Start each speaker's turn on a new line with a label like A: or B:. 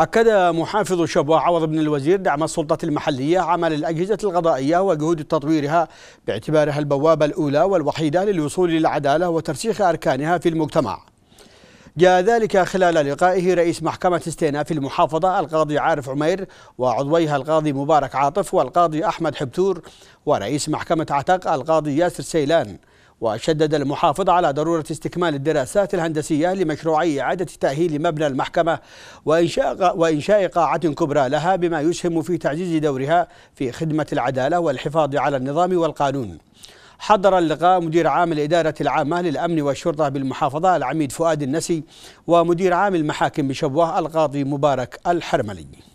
A: أكد محافظ شبوة عوض بن الوزير دعم السلطة المحلية عمل الأجهزة الغضائية وجهود تطويرها باعتبارها البوابة الأولى والوحيدة للوصول للعدالة وترسيخ أركانها في المجتمع جاء ذلك خلال لقائه رئيس محكمة استئناف المحافظة القاضي عارف عمير وعضويها القاضي مبارك عاطف والقاضي أحمد حبتور ورئيس محكمة عتق القاضي ياسر سيلان وشدد المحافظ على ضرورة استكمال الدراسات الهندسية لمشروعي إعادة تأهيل مبنى المحكمة وإنشاء, وإنشاء قاعة كبرى لها بما يسهم في تعزيز دورها في خدمة العدالة والحفاظ على النظام والقانون حضر اللقاء مدير عام الإدارة العامة للأمن والشرطة بالمحافظة العميد فؤاد النسي ومدير عام المحاكم بشبوة القاضي مبارك الحرملي